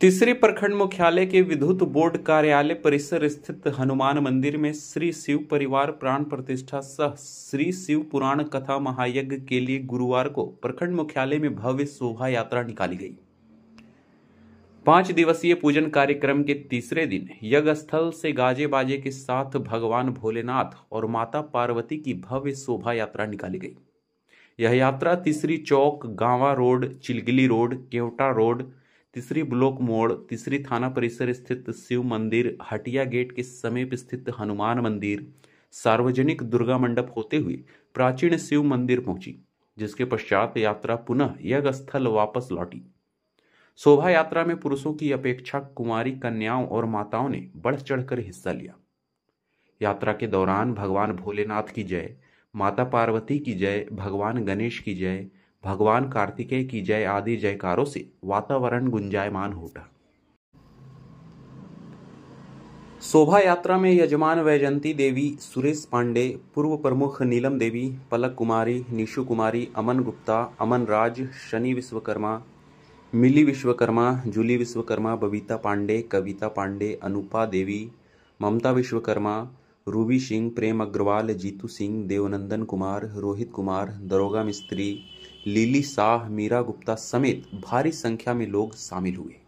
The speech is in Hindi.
तीसरी प्रखंड मुख्यालय के विद्युत बोर्ड कार्यालय परिसर स्थित हनुमान मंदिर में श्री शिव परिवार प्राण प्रतिष्ठा सह श्री शिव पुराण कथा महायज्ञ के लिए गुरुवार को प्रखंड मुख्यालय में भव्य शोभा यात्रा निकाली गई पांच दिवसीय पूजन कार्यक्रम के तीसरे दिन यज्ञ स्थल से गाजे बाजे के साथ भगवान भोलेनाथ और माता पार्वती की भव्य शोभा यात्रा निकाली गई यह यात्रा तीसरी चौक Gawan road Chilgili road Kewta road Tisri block मोड़ तीसरी थाना परिसर स्थित शिव मंदिर हटिया गेट के समीप स्थित हनुमान मंदिर सार्वजनिक दुर्गा मंडप होते हुए प्राचीन शिव मंदिर पहुंची जिसके पश्चात यात्रा पुनः यज्ञ स्थल वापस लौटी शोभा यात्रा में पुरुषों की अपेक्षा कुमारी कन्याओं और माताओं ने बढ़ चढ़कर हिस्सा लिया यात्रा के दौरान भगवान भोलेनाथ की जय माता पार्वती की जय भगवान गणेश की जय भगवान कार्तिकेय की जय आदि जयकारों से वातावरण गुंजायमान हो उठा शोभा यात्रा में यजमान वैजंती देवी सुरेश पांडे पूर्व प्रमुख नीलम देवी पलक कुमारी निशु कुमारी अमन गुप्ता अमन राज शनि विश्वकर्मा मिली विश्वकर्मा जूली विश्वकर्मा बबीता पांडे कविता पांडे अनुपा देवी ममता विश्वकर्मा रूबी सिंह प्रेम अग्रवाल जीतू सिंह देवनंदन कुमार रोहित कुमार दरोगा मिस्त्री लीली शाह मीरा गुप्ता समेत भारी संख्या में लोग शामिल हुए